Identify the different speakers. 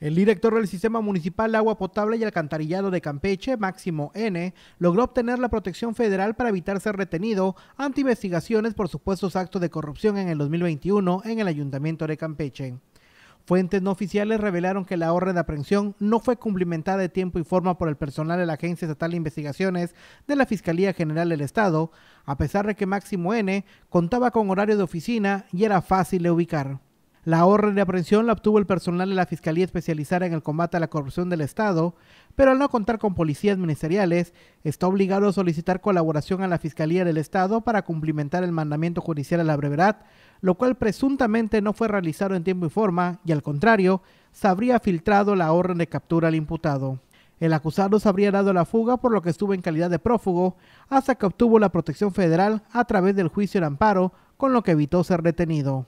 Speaker 1: El director del Sistema Municipal de Agua Potable y Alcantarillado de Campeche, Máximo N., logró obtener la protección federal para evitar ser retenido ante investigaciones por supuestos actos de corrupción en el 2021 en el Ayuntamiento de Campeche. Fuentes no oficiales revelaron que la orden de aprehensión no fue cumplimentada de tiempo y forma por el personal de la Agencia Estatal de Investigaciones de la Fiscalía General del Estado, a pesar de que Máximo N. contaba con horario de oficina y era fácil de ubicar. La orden de aprehensión la obtuvo el personal de la Fiscalía Especializada en el Combate a la Corrupción del Estado, pero al no contar con policías ministeriales, está obligado a solicitar colaboración a la Fiscalía del Estado para cumplimentar el mandamiento judicial a la brevedad, lo cual presuntamente no fue realizado en tiempo y forma, y al contrario, se habría filtrado la orden de captura al imputado. El acusado se habría dado la fuga por lo que estuvo en calidad de prófugo hasta que obtuvo la protección federal a través del juicio de amparo, con lo que evitó ser detenido.